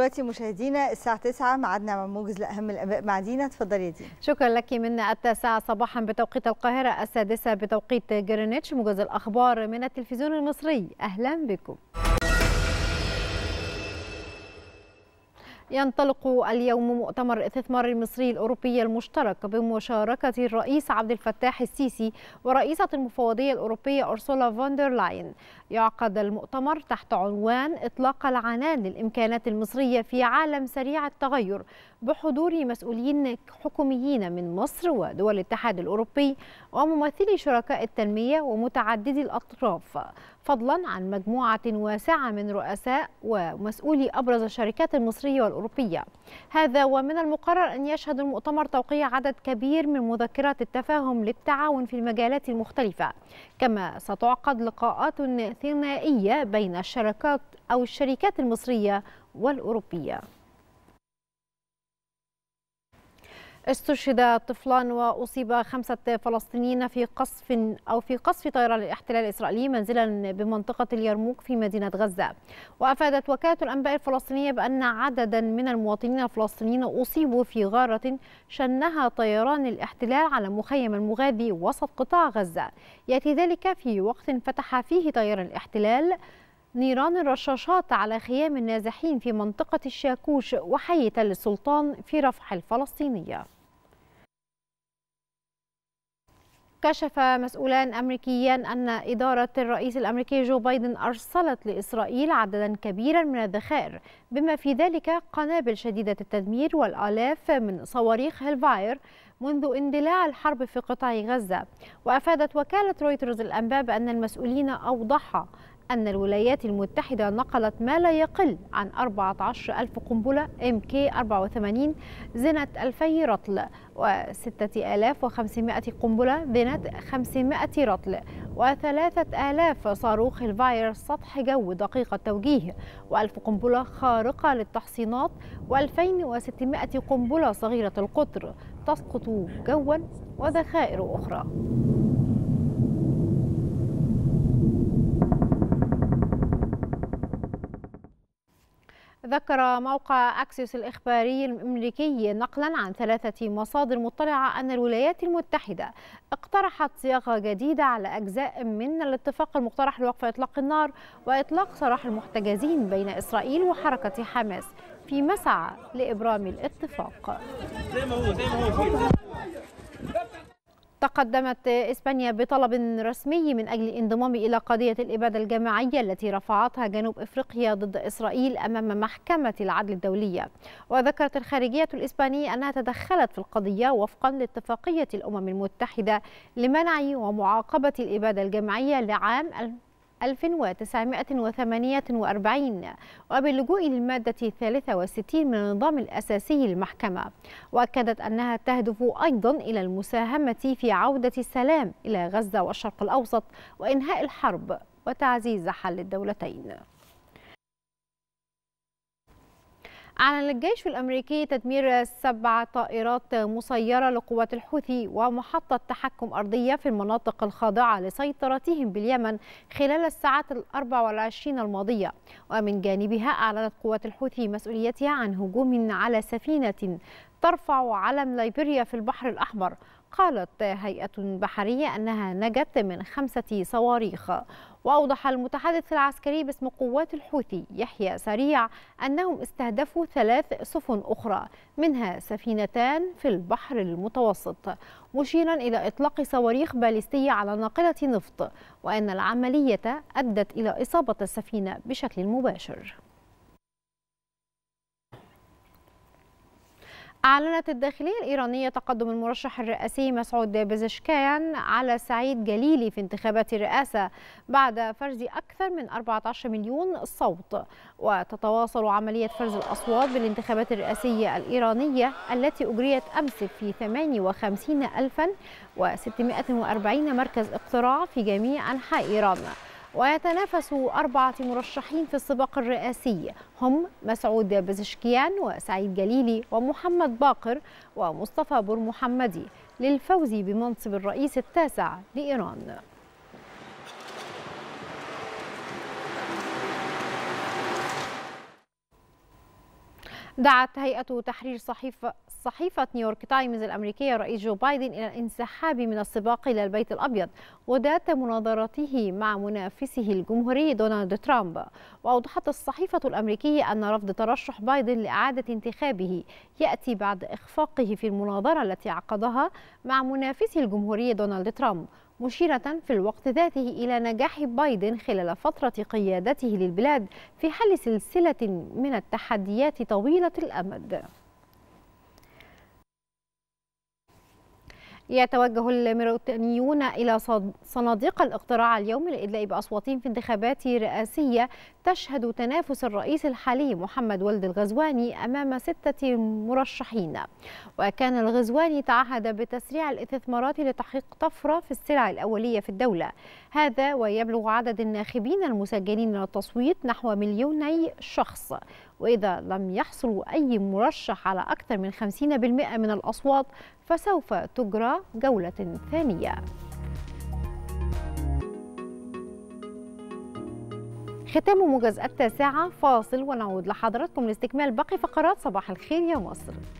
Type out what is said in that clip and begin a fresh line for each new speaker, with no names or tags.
دلوقتي مشاهدينا الساعة 9 ميعادنا مع موجز لأهم الآباء مع دينا تفضلي يا دينا شكرا لك من التاسعة صباحا بتوقيت القاهرة السادسة بتوقيت جرينتش موجز الأخبار من التلفزيون المصري أهلا بكم ينطلق اليوم مؤتمر الاستثمار المصري الأوروبي المشترك بمشاركة الرئيس عبد الفتاح السيسي ورئيسة المفوضية الأوروبية أرسولا فوندر لاين يعقد المؤتمر تحت عنوان إطلاق العنان للإمكانات المصرية في عالم سريع التغير بحضور مسؤولين حكوميين من مصر ودول الاتحاد الأوروبي وممثلي شركاء التنمية ومتعددي الأطراف فضلا عن مجموعة واسعة من رؤساء ومسؤولي أبرز الشركات المصرية والأوروبية هذا ومن المقرر أن يشهد المؤتمر توقيع عدد كبير من مذكرات التفاهم للتعاون في المجالات المختلفة كما ستعقد لقاءات ثنائية بين الشركات أو الشركات المصرية والأوروبية استشهد طفلان واصيب خمسه فلسطينيين في قصف او في قصف طيران الاحتلال الاسرائيلي منزلا بمنطقه اليرموك في مدينه غزه وافادت وكاله الانباء الفلسطينيه بان عددا من المواطنين الفلسطينيين اصيبوا في غاره شنها طيران الاحتلال على مخيم المغاذي وسط قطاع غزه ياتي ذلك في وقت فتح فيه طيران الاحتلال نيران الرشاشات على خيام النازحين في منطقة الشاكوش وحي تل السلطان في رفح الفلسطينية كشف مسؤولان أمريكيان أن إدارة الرئيس الأمريكي جو بايدن أرسلت لإسرائيل عددا كبيرا من الذخائر بما في ذلك قنابل شديدة التدمير والآلاف من صواريخ هيلفاير منذ اندلاع الحرب في قطاع غزة وأفادت وكالة رويترز الأنباء بأن المسؤولين أوضحوا أن الولايات المتحدة نقلت ما لا يقل عن 14 ألف قنبلة MK-84 زنة 2000 رطل و 6500 قنبلة زنة 500 رطل و 3000 صاروخ الفاير سطح جو دقيق التوجيه و1000 قنبلة خارقة للتحصينات و2600 قنبلة صغيرة القطر تسقط جوا وذخائر أخرى ذكر موقع أكسيوس الإخباري الأمريكي نقلا عن ثلاثة مصادر مطلعة أن الولايات المتحدة اقترحت صياغة جديدة على أجزاء من الاتفاق المقترح لوقف إطلاق النار وإطلاق سراح المحتجزين بين إسرائيل وحركة حماس في مسعى لإبرام الاتفاق. تقدمت إسبانيا بطلب رسمي من أجل الانضمام إلى قضية الإبادة الجماعية التي رفعتها جنوب إفريقيا ضد إسرائيل أمام محكمة العدل الدولية وذكرت الخارجية الإسبانية أنها تدخلت في القضية وفقا لاتفاقية الأمم المتحدة لمنع ومعاقبة الإبادة الجماعية لعام 1948 وباللجوء للمادة 63 من النظام الأساسي للمحكمة وأكدت أنها تهدف أيضا إلى المساهمة في عودة السلام إلى غزة والشرق الأوسط وإنهاء الحرب وتعزيز حل الدولتين أعلن الجيش الأمريكي تدمير سبع طائرات مسيرة لقوات الحوثي ومحطة تحكم أرضية في المناطق الخاضعة لسيطرتهم باليمن خلال الساعات الأربع والعشرين الماضية ومن جانبها أعلنت قوات الحوثي مسؤوليتها عن هجوم على سفينة ترفع علم ليبيريا في البحر الأحمر قالت هيئة بحرية أنها نجت من خمسة صواريخ وأوضح المتحدث العسكري باسم قوات الحوثي يحيى سريع أنهم استهدفوا ثلاث سفن أخرى منها سفينتان في البحر المتوسط مشيرا إلى إطلاق صواريخ باليستية على ناقلة نفط وأن العملية أدت إلى إصابة السفينة بشكل مباشر أعلنت الداخلية الإيرانية تقدم المرشح الرئاسي مسعود بزشكايان على سعيد جليلي في انتخابات الرئاسة بعد فرز أكثر من 14 مليون صوت وتتواصل عملية فرز الأصوات بالانتخابات الرئاسية الإيرانية التي أجريت أمس في 58 ألفا و640 مركز اقتراع في جميع أنحاء إيران ويتنافس أربعة مرشحين في السباق الرئاسي هم مسعود بزشكيان وسعيد جليلي ومحمد باقر ومصطفى بور محمدي للفوز بمنصب الرئيس التاسع لإيران دعت هيئة تحرير صحيفة صحيفة نيويورك تايمز الأمريكية رئيس جو بايدن إلى الانسحاب من السباق إلى البيت الأبيض وذات مناظرته مع منافسه الجمهوري دونالد ترامب وأوضحت الصحيفة الأمريكية أن رفض ترشح بايدن لإعادة انتخابه يأتي بعد إخفاقه في المناظرة التي عقدها مع منافسه الجمهوري دونالد ترامب مشيرة في الوقت ذاته إلى نجاح بايدن خلال فترة قيادته للبلاد في حل سلسلة من التحديات طويلة الأمد يتوجه الميروتانيون إلى صناديق الاقتراع اليوم للإدلاء بأصواتهم في انتخابات رئاسية تشهد تنافس الرئيس الحالي محمد ولد الغزواني أمام ستة مرشحين وكان الغزواني تعهد بتسريع الاستثمارات لتحقيق طفرة في السلع الأولية في الدولة هذا ويبلغ عدد الناخبين المسجلين للتصويت نحو مليوني شخص وإذا لم يحصل أي مرشح على أكثر من 50% من الأصوات فسوف تجرى جولة ثانية ختام موجز التاسعة فاصل ونعود لحضراتكم لاستكمال باقي فقرات صباح الخير يا مصر